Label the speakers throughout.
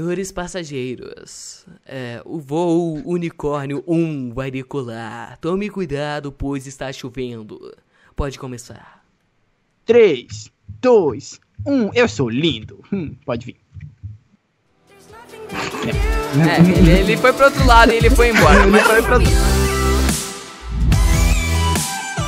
Speaker 1: Senhores passageiros, é, o voo Unicórnio 1 vai decolar. Tome cuidado, pois está chovendo. Pode começar.
Speaker 2: 3, 2, 1, eu sou lindo. Hum, pode vir.
Speaker 1: É, ele, ele foi pro outro lado e ele foi embora. Mas foi pro outro...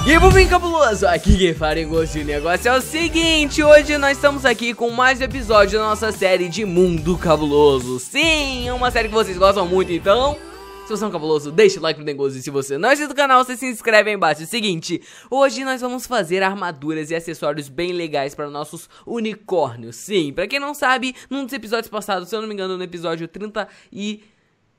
Speaker 1: E bem cabuloso, aqui quem fala em gosto de negócio é o seguinte, hoje nós estamos aqui com mais um episódio da nossa série de Mundo Cabuloso. Sim, é uma série que vocês gostam muito, então se você é um cabuloso, deixa o like no negócio E se você não é inscrito no canal, você se inscreve aí embaixo. É seguinte, hoje nós vamos fazer armaduras e acessórios bem legais para nossos unicórnios. Sim, para quem não sabe, num dos episódios passados, se eu não me engano, no episódio 30 e...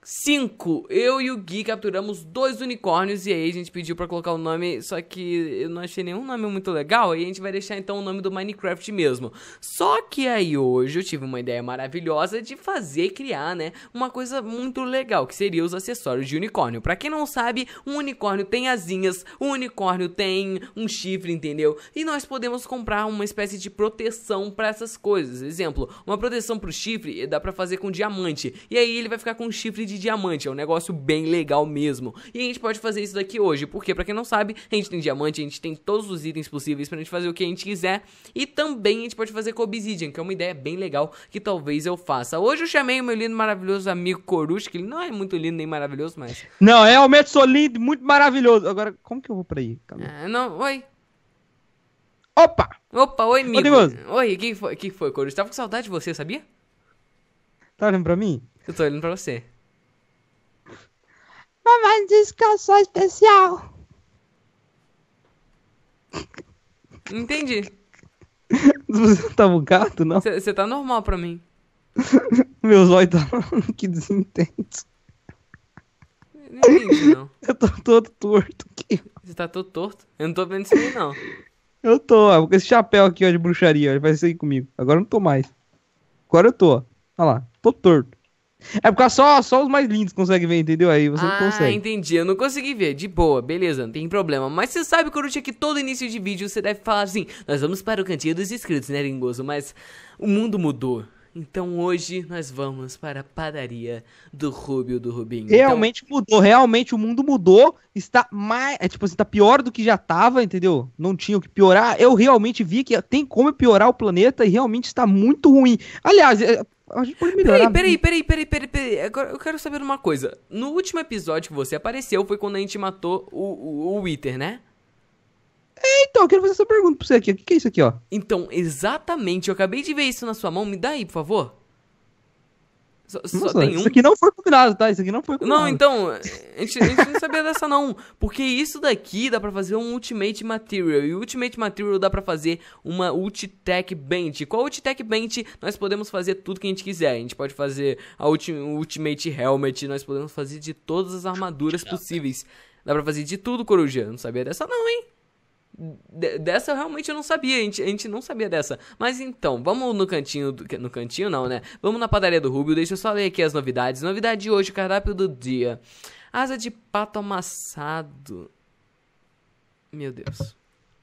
Speaker 1: 5. Eu e o Gui capturamos dois unicórnios e aí a gente pediu para colocar o nome, só que eu não achei nenhum nome muito legal, e a gente vai deixar então o nome do Minecraft mesmo. Só que aí hoje eu tive uma ideia maravilhosa de fazer criar, né, uma coisa muito legal, que seria os acessórios de unicórnio. Para quem não sabe, um unicórnio tem asinhas, um unicórnio tem um chifre, entendeu? E nós podemos comprar uma espécie de proteção para essas coisas. Exemplo, uma proteção pro chifre dá para fazer com diamante, e aí ele vai ficar com um chifre de de diamante. É um negócio bem legal mesmo. E a gente pode fazer isso daqui hoje, porque para quem não sabe, a gente tem diamante, a gente tem todos os itens possíveis pra gente fazer o que a gente quiser. E também a gente pode fazer com obsidian, que é uma ideia bem legal que talvez eu faça. Hoje eu chamei o meu lindo maravilhoso amigo Corush, que ele não é muito lindo nem maravilhoso, mas.
Speaker 3: Não, é o sou lindo, muito maravilhoso. Agora, como que eu vou pra aí?
Speaker 1: Ah, não, oi. Opa! Opa, oi, amigo. Oi, quem foi, quem foi, Corush? Tava com saudade de você, sabia? Tá olhando pra mim? Eu tô olhando pra você.
Speaker 3: Mamãe disse que eu sou especial.
Speaker 1: Entendi. Você tá bugado, não? Você tá normal pra mim.
Speaker 3: Meus olhos tá que desintento.
Speaker 1: Não entendi, não. Eu
Speaker 3: tô todo torto aqui.
Speaker 1: Você tá todo torto? Eu não tô vendo isso aí, não.
Speaker 3: Eu tô, ó, esse chapéu aqui, ó, de bruxaria, ó, vai sair comigo. Agora eu não tô mais. Agora eu tô, ó. Olha lá, tô torto. É porque só, só os mais lindos conseguem ver, entendeu? Aí você ah, não consegue. Ah,
Speaker 1: entendi. Eu não consegui ver. De boa, beleza, não tem problema. Mas você sabe, Coruja, que todo início de vídeo você deve falar assim: nós vamos para o cantinho dos inscritos, né, Lingoso? Mas o mundo mudou. Então hoje nós vamos para a padaria do Rubio do Rubinho. Então realmente
Speaker 3: então... mudou, realmente o mundo mudou. Está mais. É tipo assim, tá pior do que já estava, entendeu? Não tinha o que piorar. Eu realmente vi que tem como piorar o planeta e realmente está muito ruim. Aliás, é, a gente pode melhorar. Peraí,
Speaker 1: peraí, peraí, peraí, peraí, Agora eu quero saber uma coisa. No último episódio que você apareceu foi quando a gente matou o, o, o Wither, né?
Speaker 3: É, então, eu quero fazer essa pergunta pra você aqui. O que, que é isso aqui, ó?
Speaker 1: Então, exatamente. Eu acabei de ver isso na sua mão. Me dá aí, por favor. Só, Nossa, só tem um. Isso aqui
Speaker 3: não foi combinado, tá? Isso aqui não foi combinado. Não,
Speaker 1: então, a gente, a gente não sabia dessa não. Porque isso daqui dá pra fazer um Ultimate Material. E o Ultimate Material dá pra fazer uma Ultitech Bench. Com a Ultitech Bench, nós podemos fazer tudo que a gente quiser. A gente pode fazer a ulti Ultimate Helmet, nós podemos fazer de todas as armaduras possíveis. Dá pra fazer de tudo, Coruja. Não sabia dessa não, hein? Dessa eu realmente não sabia, a gente, a gente, não sabia dessa. Mas então, vamos no cantinho. Do, no cantinho não, né? Vamos na padaria do Rubio, deixa eu só ler aqui as novidades. Novidade de hoje, cardápio do dia. Asa de pato amassado. Meu Deus.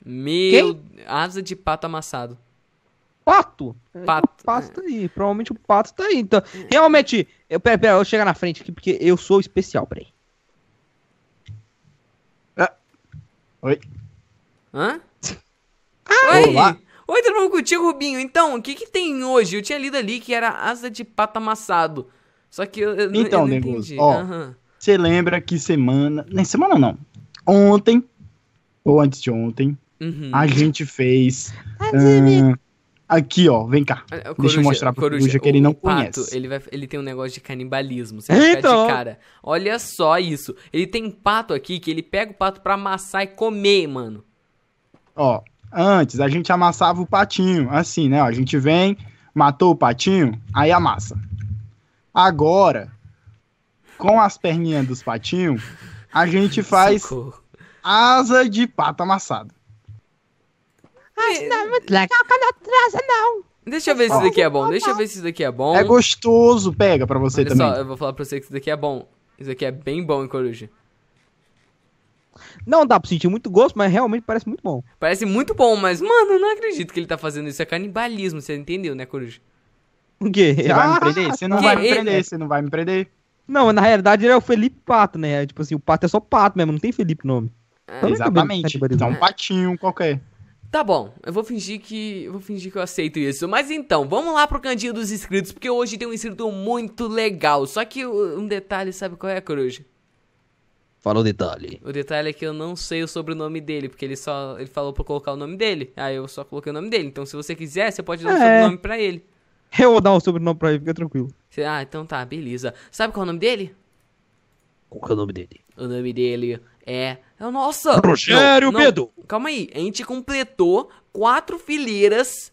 Speaker 1: Meu. Quem? Asa de pato amassado.
Speaker 3: Pato? Pato. É, o então, é. pato tá aí. Provavelmente o pato tá aí. Então, realmente. Eu, pera, pera, eu vou chegar na frente aqui porque eu sou especial, peraí. Ah. Oi.
Speaker 1: Hã? Ah, oi, Olá. Oi, tudo bom contigo, Rubinho? Então, o que que tem hoje? Eu tinha lido ali que era asa de pato amassado. Só que eu, eu então, eu não entendi. ó,
Speaker 2: você uhum. lembra que semana... Nem semana não. Ontem, ou antes de ontem,
Speaker 1: uhum. a gente
Speaker 2: fez... uh, aqui, ó, vem cá. Coruja, Deixa eu mostrar pra Coruja, Coruja que ele não pato, conhece.
Speaker 1: Ele, vai, ele tem um negócio de canibalismo. Você vai então. de cara. Olha só isso. Ele tem pato aqui que ele pega o pato pra amassar e comer, mano.
Speaker 2: Ó, antes a gente amassava o patinho, assim, né? Ó, a gente vem, matou o patinho, aí amassa. Agora, com as perninhas dos patinhos, a gente faz Socorro. asa de pato amassado.
Speaker 1: Ai, ah, não, não
Speaker 2: toca na trase,
Speaker 1: não. Deixa eu ver se isso daqui é bom. Deixa eu ver se isso daqui é bom. É
Speaker 2: gostoso,
Speaker 3: pega pra você Olha também. Só, eu
Speaker 1: vou falar pra você que isso daqui é bom. Isso daqui é bem bom, em Coruja.
Speaker 3: Não dá pra sentir muito gosto, mas realmente parece muito bom.
Speaker 1: Parece muito bom, mas, mano, eu não acredito que ele tá fazendo isso. É canibalismo, você entendeu, né, Coruja?
Speaker 3: O quê? Você ah, vai me ah, prender? Você não vai me prender, ele... você
Speaker 1: não vai me prender.
Speaker 3: Não, na realidade ele é o Felipe Pato, né? É, tipo assim, o Pato é só Pato mesmo, não tem Felipe nome. É.
Speaker 2: Então é Exatamente. É então um é. patinho qualquer.
Speaker 1: Tá bom, eu vou fingir que. Eu vou fingir que eu aceito isso. Mas então, vamos lá pro cantinho dos inscritos, porque hoje tem um inscrito muito legal. Só que um detalhe, sabe qual é, Coruja? Fala o detalhe. O detalhe é que eu não sei o sobrenome dele, porque ele só ele falou pra colocar o nome dele. Aí eu só coloquei o nome dele. Então se você quiser, você pode dar o é. sobrenome pra ele.
Speaker 3: Eu vou dar o sobrenome pra ele, fica tranquilo.
Speaker 1: Ah, então tá, beleza. Sabe qual é o nome dele? Qual é o nome dele? O nome dele é. é Nossa! Rogério não, Medo! Não. Calma aí, a gente completou quatro fileiras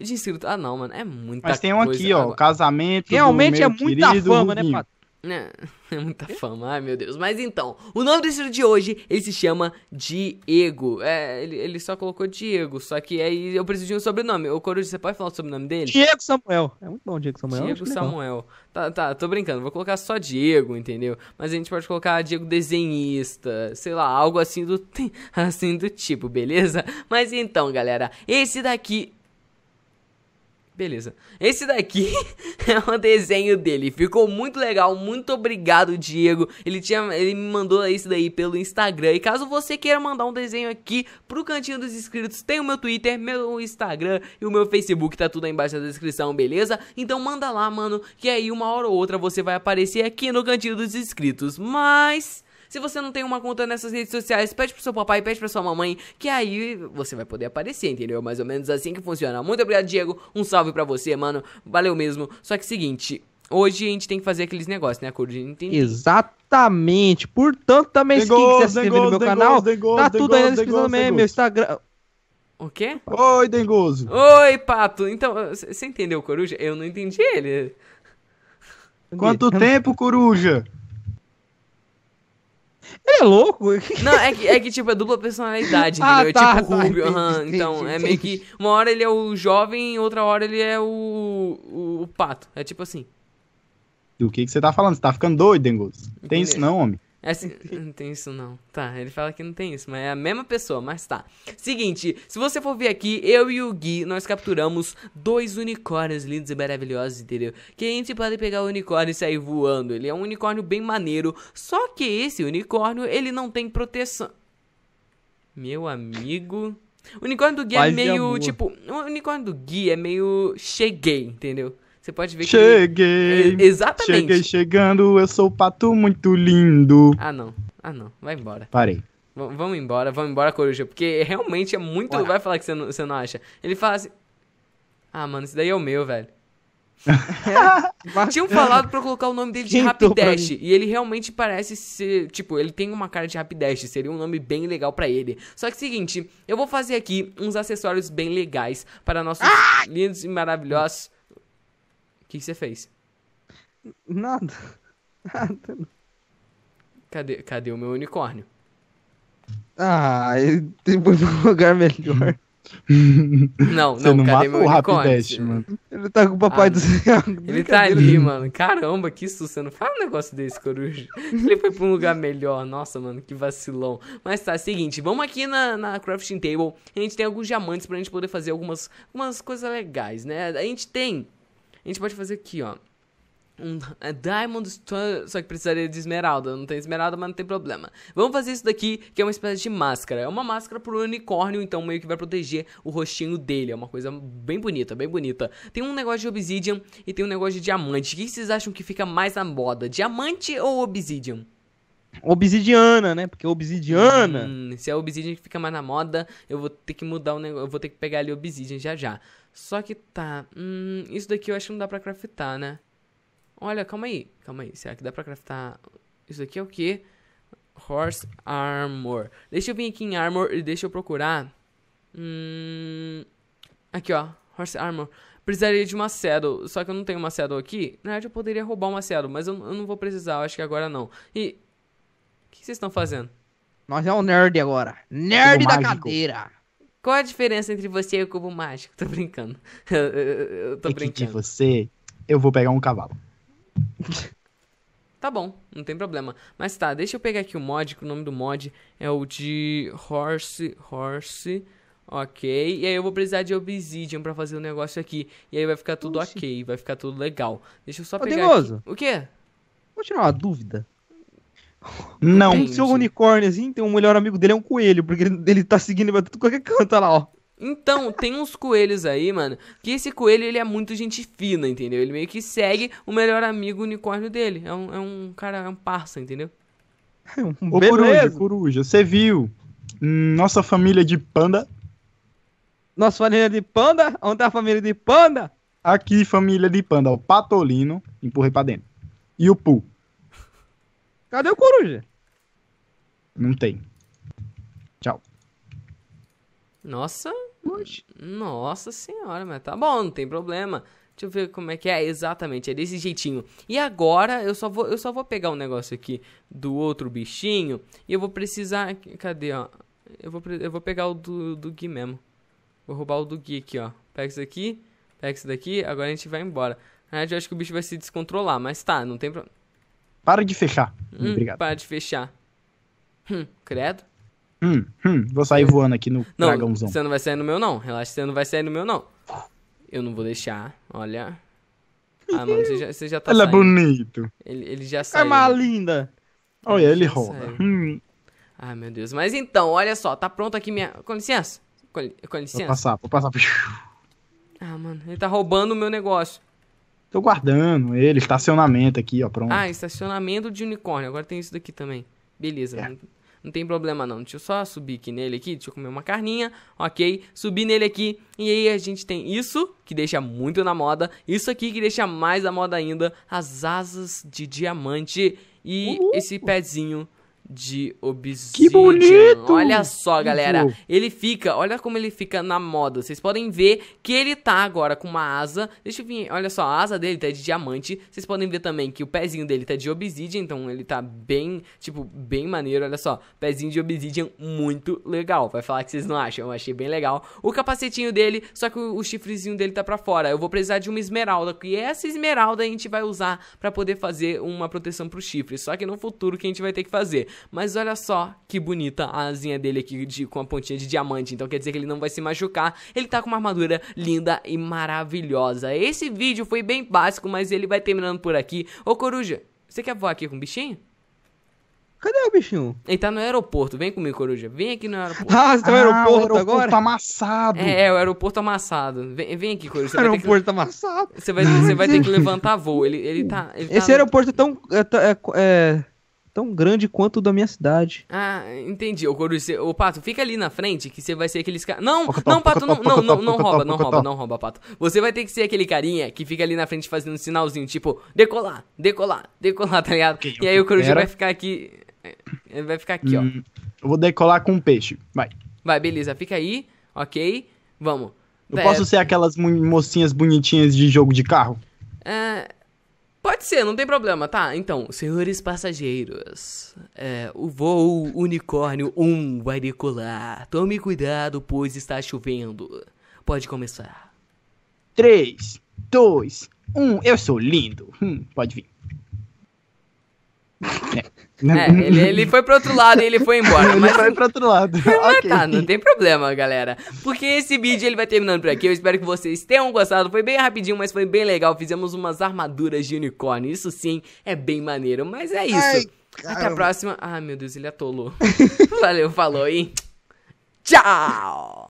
Speaker 1: de inscritos. Ah, não, mano, é muita coisa. Mas tem um coisa. aqui,
Speaker 2: ó, casamento. Realmente
Speaker 1: é muita fama, né, Rubinho. né, Pato? É, muita fama, ai meu Deus. Mas então, o nome do estilo de hoje, ele se chama Diego. É, ele, ele só colocou Diego, só que aí eu preciso de um sobrenome. Ô Coruja, você pode falar o sobrenome dele? Diego
Speaker 3: Samuel. É muito bom, Diego Samuel. Diego Samuel.
Speaker 1: Tá, tá, tô brincando, vou colocar só Diego, entendeu? Mas a gente pode colocar Diego Desenhista, sei lá, algo assim do, assim do tipo, beleza? Mas então, galera, esse daqui Beleza. Esse daqui é um desenho dele. Ficou muito legal. Muito obrigado, Diego. Ele, tinha, ele me mandou esse daí pelo Instagram. E caso você queira mandar um desenho aqui pro cantinho dos inscritos, tem o meu Twitter, meu Instagram e o meu Facebook. Tá tudo aí embaixo na descrição, beleza? Então manda lá, mano. Que aí uma hora ou outra você vai aparecer aqui no cantinho dos inscritos. Mas. Se você não tem uma conta nessas redes sociais, pede pro seu papai, pede pra sua mamãe, que aí você vai poder aparecer, entendeu? Mais ou menos assim que funciona. Muito obrigado, Diego. Um salve pra você, mano. Valeu mesmo. Só que seguinte, hoje a gente tem que fazer aqueles negócios, né, Curdo? Entendi.
Speaker 3: Exatamente. Portanto, também, se quem quiser se inscrever no meu canal, tá tudo aí na descrição também, meu Instagram.
Speaker 1: O quê? Oi, Dengoso. Oi, Pato. Então, você entendeu Coruja? Eu não entendi ele. Quanto tempo,
Speaker 3: Coruja? Ele é louco? Não, é que, é
Speaker 1: que tipo, é dupla personalidade, ah, entendeu? Tá, é tipo tá, tá Rubio, uhum. entendi, então entendi. é meio que uma hora ele é o jovem, outra hora ele é o, o, o pato. É tipo assim.
Speaker 2: Do que, que você tá falando? Você tá ficando doido, Dengoso? Tem isso não, homem.
Speaker 1: É assim, não tem isso não. Tá, ele fala que não tem isso, mas é a mesma pessoa, mas tá. Seguinte, se você for ver aqui, eu e o Gui, nós capturamos dois unicórnios lindos e maravilhosos, entendeu? Que a gente pode pegar o unicórnio e sair voando. Ele é um unicórnio bem maneiro, só que esse unicórnio, ele não tem proteção. Meu amigo... O unicórnio do Gui é meio, tipo... O unicórnio do Gui é meio... Cheguei, entendeu? Você pode ver Cheguei, que. É, Cheguei! Exatamente! Cheguei
Speaker 2: chegando, eu sou o pato muito lindo. Ah,
Speaker 1: não. Ah, não. Vai embora. Parei. V vamos embora, vamos embora, Coruja. Porque realmente é muito. Vai falar que você não, você não acha. Ele fala assim. Ah, mano, esse daí é o meu, velho. É. Tinham falado pra colocar o nome dele de Rapidash. E ele realmente parece ser. Tipo, ele tem uma cara de Rapidash. Seria um nome bem legal para ele. Só que é seguinte, eu vou fazer aqui uns acessórios bem legais para nossos ah! lindos e maravilhosos que, que você fez? Nada. Nada. Cadê, cadê o meu unicórnio?
Speaker 3: Ah, ele foi pra um lugar melhor. Não,
Speaker 1: Você não, não cadê meu Rapidash, mano?
Speaker 3: Ele tá com o papai ah, do céu. Ele tá ali,
Speaker 1: mano. Caramba, que susto. Você não fala um negócio desse, Coruja. Ele foi pra um lugar melhor. Nossa, mano, que vacilão. Mas tá, seguinte. Vamos aqui na, na crafting table. A gente tem alguns diamantes pra gente poder fazer algumas, algumas coisas legais, né? A gente tem a gente pode fazer aqui, ó. Um é Diamond Stone, só que precisaria de esmeralda. Não tem esmeralda, mas não tem problema. Vamos fazer isso daqui, que é uma espécie de máscara. É uma máscara pro unicórnio, então meio que vai proteger o rostinho dele. É uma coisa bem bonita, bem bonita. Tem um negócio de obsidian e tem um negócio de diamante. O que vocês acham que fica mais na moda? Diamante ou obsidian?
Speaker 3: obsidiana, né? Porque obsidiana.
Speaker 1: Hum, se é obsidian que fica mais na moda, eu vou ter que mudar o negócio. Eu vou ter que pegar ali obsidian já já. Só que tá. Hum, isso daqui eu acho que não dá pra craftar, né? Olha, calma aí. Calma aí. Será que dá pra craftar? Isso daqui é o quê? Horse Armor. Deixa eu vir aqui em Armor e deixa eu procurar. Hum, aqui, ó. Horse Armor. Precisaria de uma saddle, só que eu não tenho uma saddle aqui. Na verdade, eu poderia roubar uma saddle, mas eu, eu não vou precisar, eu acho que agora não. E que vocês estão fazendo?
Speaker 3: Nós é um nerd agora. Nerd cubo da mágico. cadeira.
Speaker 1: Qual a diferença entre você e o cubo mágico? Tô brincando. eu, eu, eu tô é brincando. de
Speaker 2: você, eu vou pegar um cavalo.
Speaker 1: tá bom, não tem problema. Mas tá, deixa eu pegar aqui o mod, que o nome do mod é o de Horse, Horse, ok. E aí eu vou precisar de Obsidian pra fazer o um negócio aqui. E aí vai ficar tudo Oxi. ok, vai ficar tudo legal. Deixa eu só Ô, pegar Perigoso? aqui... O quê?
Speaker 3: Vou tirar uma dúvida. Não, tem, seu unicórnio, assim, tem um melhor amigo dele, é um coelho, porque ele, ele tá seguindo ele vai tudo qualquer canto, olha lá, ó.
Speaker 1: Então, tem uns coelhos aí, mano, que esse coelho, ele é muito gente fina, entendeu? Ele meio que segue o melhor amigo unicórnio dele. É um, é um cara, é um parça, entendeu?
Speaker 3: É um Ô, coruja,
Speaker 2: coruja, você viu nossa família de panda? Nossa família de panda? Onde tá a família de panda? Aqui, família de panda, o Patolino, empurrei pra dentro. E o Poo.
Speaker 1: Cadê o coruja?
Speaker 2: Não tem. Tchau.
Speaker 1: Nossa. Oxi. Nossa senhora, mas tá bom, não tem problema. Deixa eu ver como é que é exatamente, é desse jeitinho. E agora eu só vou, eu só vou pegar um negócio aqui do outro bichinho e eu vou precisar, cadê, ó? Eu vou, eu vou pegar o do, do Gui mesmo. Vou roubar o do Gui aqui, ó. Pega isso daqui, pega isso daqui, agora a gente vai embora. Na verdade, eu acho que o bicho vai se descontrolar, mas tá, não tem problema.
Speaker 2: Para de fechar. Hum, Obrigado. Para
Speaker 1: de fechar. Hum, credo.
Speaker 2: Hum, hum, vou sair voando aqui no não, dragãozão. Você
Speaker 1: não vai sair no meu, não. Relaxa, você não vai sair no meu, não. Eu não vou deixar. Olha. Ah, mano, você já, você já tá Ela é saindo. é
Speaker 3: bonito.
Speaker 1: Ele, ele já saiu. É uma linda.
Speaker 3: Olha, ele, ele roda.
Speaker 1: Hum. Ah, meu Deus. Mas então, olha só. Tá pronto aqui minha... Com licença. Com, com licença. Vou passar, vou passar. Ah, mano. Ele tá roubando o meu negócio.
Speaker 2: Tô guardando ele, estacionamento aqui, ó, pronto. Ah,
Speaker 1: estacionamento de unicórnio. Agora tem isso daqui também. Beleza. É. Não, não, tem problema não. Deixa eu só subir aqui nele aqui, deixa eu comer uma carninha, ok? Subir nele aqui. E aí a gente tem isso, que deixa muito na moda. Isso aqui que deixa mais na moda ainda, as asas de diamante. E esse pezinho de obsidian. Que bonito! Olha só, galera. Ele fica, olha como ele fica na moda. Vocês podem ver que ele tá agora com uma asa. Deixa eu vir, olha só, a asa dele tá de diamante. Vocês podem ver também que o pezinho dele tá de obsidian, então ele tá bem, tipo, bem maneiro. Olha só, pezinho de obsidian muito legal. Vai falar que vocês não acham, eu achei bem legal. O capacetinho dele, só que o, chifrezinho dele tá pra fora. Eu vou precisar de uma esmeralda, e essa esmeralda a gente vai usar para poder fazer uma proteção pro chifre. Só que no futuro que a gente vai ter que fazer. Mas olha só que bonita a asinha dele aqui de, com a pontinha de diamante. Então quer dizer que ele não vai se machucar. Ele tá com uma armadura linda e maravilhosa. Esse vídeo foi bem básico, mas ele vai terminando por aqui. Ô Coruja, você quer voar aqui com o bichinho?
Speaker 3: Cadê o bichinho?
Speaker 1: Ele tá no aeroporto. Vem comigo, coruja. Vem aqui no aeroporto. Ah, você tá no aeroporto, ah, o aeroporto agora? Tá
Speaker 3: amassado. É,
Speaker 1: é, o aeroporto amassado. Vem, vem aqui, coruja. o aeroporto que... tá amassado. Você vai, você vai ter que levantar voo. Ele, ele tá. Ele Esse tá... aeroporto
Speaker 3: é tão. É, é, é tão grande quanto o da minha cidade.
Speaker 1: Ah, entendi. o Coruja, o Pato, fica ali na frente que você vai ser aqueles caras. Não, não, Pato, não, não, não, não rouba, não rouba, não rouba, Pato. Você vai ter que ser aquele carinha que fica ali na frente fazendo um sinalzinho, tipo, decolar, decolar, decolar, tá ligado? e aí o Coruja vai ficar aqui. É, ele vai ficar aqui, ó. Hum,
Speaker 2: eu vou decolar com um peixe. Vai.
Speaker 1: Vai, beleza, fica aí, ok? Vamos. Eu posso ser
Speaker 2: aquelas mocinhas bonitinhas de jogo de carro?
Speaker 1: É, Pode ser, não tem problema, tá? Então, senhores passageiros, é, o voo unicórnio 1 vai decolar. Tome cuidado, pois está chovendo. Pode começar.
Speaker 2: 3, 2, 1, eu sou lindo. Hum, pode vir. É.
Speaker 1: É, ele, ele foi pro outro lado e ele foi embora. ele mas... foi pro outro lado. Mas ah, okay. tá, não tem problema, galera. Porque esse vídeo ele vai terminando por aqui. Eu espero que vocês tenham gostado. Foi bem rapidinho, mas foi bem legal. Fizemos umas armaduras de unicórnio. Isso sim é bem maneiro. Mas é isso. Ai, Até a próxima. Ah, meu Deus, ele atolou. Valeu, falou e tchau!